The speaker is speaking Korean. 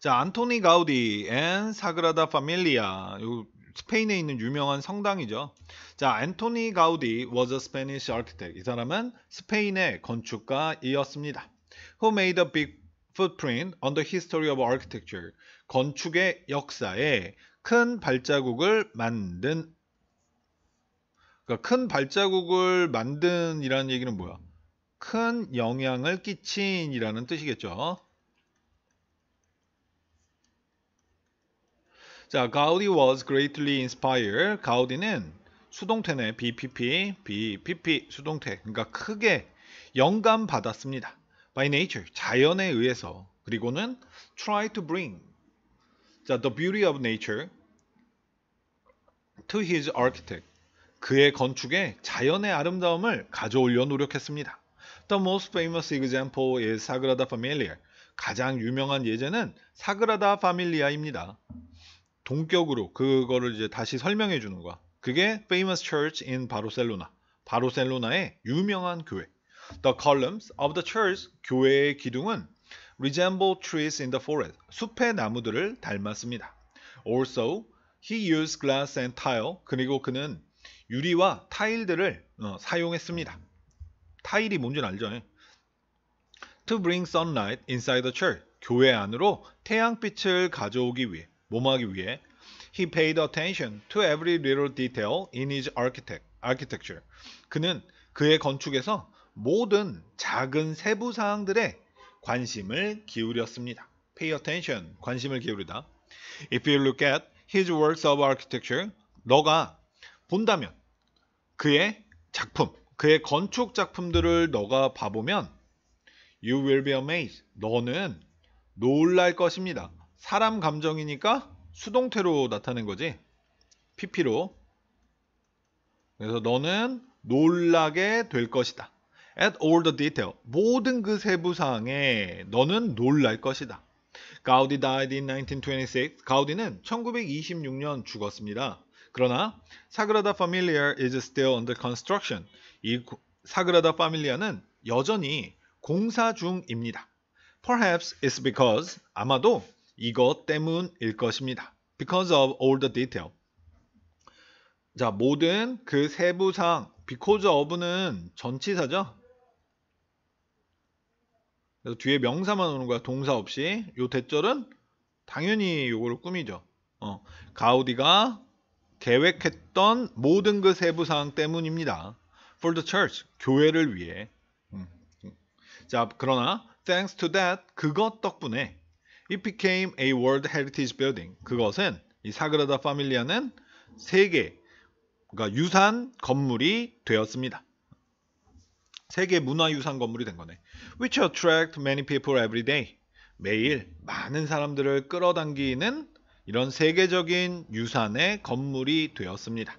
자, 안토니 가우디 앤 사그라다 파밀리아. 요 스페인에 있는 유명한 성당이죠. 자, 안토니 가우디 was a Spanish architect. 이 사람은 스페인의 건축가이었습니다. Who made a big footprint on the history of architecture. 건축의 역사에 큰 발자국을 만든 그러니까 큰 발자국을 만든이라는 얘기는 뭐야? 큰 영향을 끼친이라는 뜻이겠죠. 자, Gaudi was greatly inspired. 가우디는 수동태네. BPP, BPP 수동태. 그러니까 크게 영감 받았습니다. By nature, 자연에 의해서. 그리고는 try to bring. 자, the beauty of nature to his architect. 그의 건축에 자연의 아름다움을 가져올려 노력했습니다. The most famous example is Sagrada Familia. 가장 유명한 예제는 사그라다 파밀리아입니다. 동격으로 그거를 이제 다시 설명해 주는 거야. 그게 Famous Church in 바르셀로나. 바르셀로나의 유명한 교회. The columns of the church, 교회의 기둥은 resemble trees in the forest, 숲의 나무들을 닮았습니다. Also, he used glass and tile, 그리고 그는 유리와 타일들을 어, 사용했습니다. 타일이 뭔지 알죠? To bring sunlight inside the church, 교회 안으로 태양빛을 가져오기 위해 뭐뭐하기 위해 He paid attention to every little detail in his architect, architecture. 그는 그의 건축에서 모든 작은 세부 사항들에 관심을 기울였습니다. Pay attention, 관심을 기울이다. If you look at his works of architecture, 너가 본다면 그의 작품, 그의 건축 작품들을 너가 봐보면 you will be amazed. 너는 놀랄 것입니다. 사람 감정이니까 수동태로 나타낸 거지. PP로. 그래서 너는 놀라게 될 것이다. At all the detail. 모든 그 세부사항에 너는 놀랄 것이다. 가우디 died in 1926. 가우디는 1926년 죽었습니다. 그러나 사그라다 파밀리아 is still under construction. 이 사그라다 파밀리아는 여전히 공사 중입니다. Perhaps it's because 아마도 이것 때문일 것입니다. Because of all the detail. 자, 모든 그 세부상 because of는 전치사죠. 그래서 뒤에 명사만 오는 거야. 동사 없이. 요 대절은 당연히 요거를 꾸미죠. 어, 가우디가 계획했던 모든 그 세부사항 때문입니다. For the church, 교회를 위해. 음, 음. 자, 그러나 thanks to that, 그것 덕분에 It became a World Heritage Building. 그것은 이 사그라다 파밀리아는 세계 그러니까 유산 건물이 되었습니다. 세계 문화유산 건물이 된 거네. Which attract many people every day. 매일 많은 사람들을 끌어당기는 이런 세계적인 유산의 건물이 되었습니다.